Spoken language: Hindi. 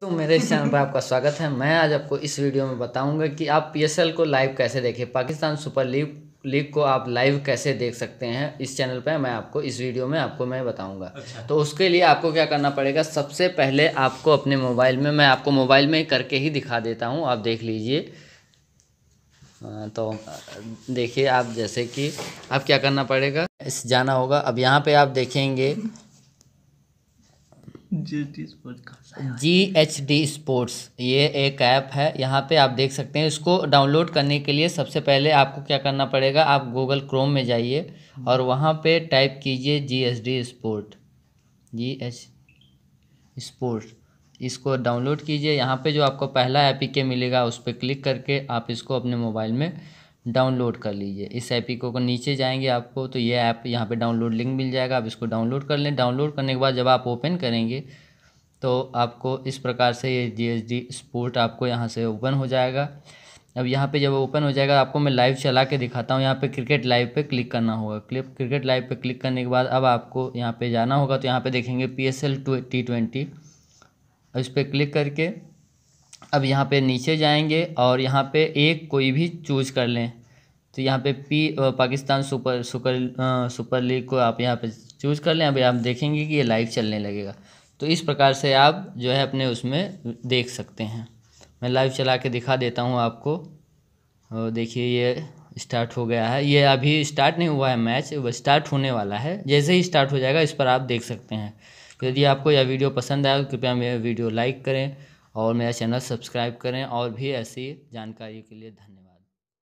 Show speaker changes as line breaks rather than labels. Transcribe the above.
तो मेरे चैनल पर आपका स्वागत है मैं आज आपको इस वीडियो में बताऊंगा कि आप पीएसएल को लाइव कैसे देखें पाकिस्तान सुपर लीग लीग को आप लाइव कैसे देख सकते हैं इस चैनल पर मैं आपको इस वीडियो में आपको मैं बताऊंगा अच्छा। तो उसके लिए आपको क्या करना पड़ेगा सबसे पहले आपको अपने मोबाइल में मैं आपको मोबाइल में करके ही दिखा देता हूँ आप देख लीजिए हाँ, तो देखिए आप जैसे कि आप क्या करना पड़ेगा इस जाना होगा अब यहाँ पे आप देखेंगे
जी
एच डी स्पोर्ट्स ये एक ऐप है यहाँ पे आप देख सकते हैं इसको डाउनलोड करने के लिए सबसे पहले आपको क्या करना पड़ेगा आप गूगल क्रोम में जाइए और वहाँ पे टाइप कीजिए G H D sport G H sports इसको डाउनलोड कीजिए यहाँ पे जो आपको पहला ऐप के मिलेगा उस पर क्लिक करके आप इसको अपने मोबाइल में डाउनलोड कर लीजिए इस एपी को नीचे जाएंगे आपको तो ये ऐप यहाँ पे डाउनलोड लिंक मिल जाएगा आप इसको डाउनलोड कर लें डाउनलोड करने के बाद जब आप ओपन करेंगे तो आपको इस प्रकार से ये जी एस डी स्पोर्ट आपको यहाँ से ओपन हो जाएगा अब यहाँ पे जब ओपन हो जाएगा आपको मैं लाइव चला के दिखाता हूँ यहाँ पर क्रिकेट लाइव पर क्लिक करना होगा क्लिक क्रिकेट लाइव पर क्लिक करने के बाद अब आपको यहाँ पर जाना होगा तो यहाँ पर देखेंगे P S L T twenty इस पर क्लिक करके अब यहाँ पे नीचे जाएंगे और यहाँ पे एक कोई भी चूज कर लें तो यहाँ पे P Pakistan super super super league को आप यहाँ पे चूज़ कर लें अभी आप देखेंगे कि ये लाइव चलने लगेगा तो इस प्रकार से आप जो है अपने उसमें देख सकते हैं मैं लाइव चला के दिखा देता हूँ आपको देखिए ये स्टार्ट हो गया है ये अभी स्टार्ट नहीं हुआ है मैच वह स्टार्ट होने वाला है जैसे ही स्टार्ट हो जाएगा इस पर आप देख सकते हैं तो यदि आपको यह वीडियो पसंद आया तो कृपया मेरा वीडियो लाइक करें और मेरा चैनल सब्सक्राइब करें और भी ऐसी जानकारी के लिए धन्यवाद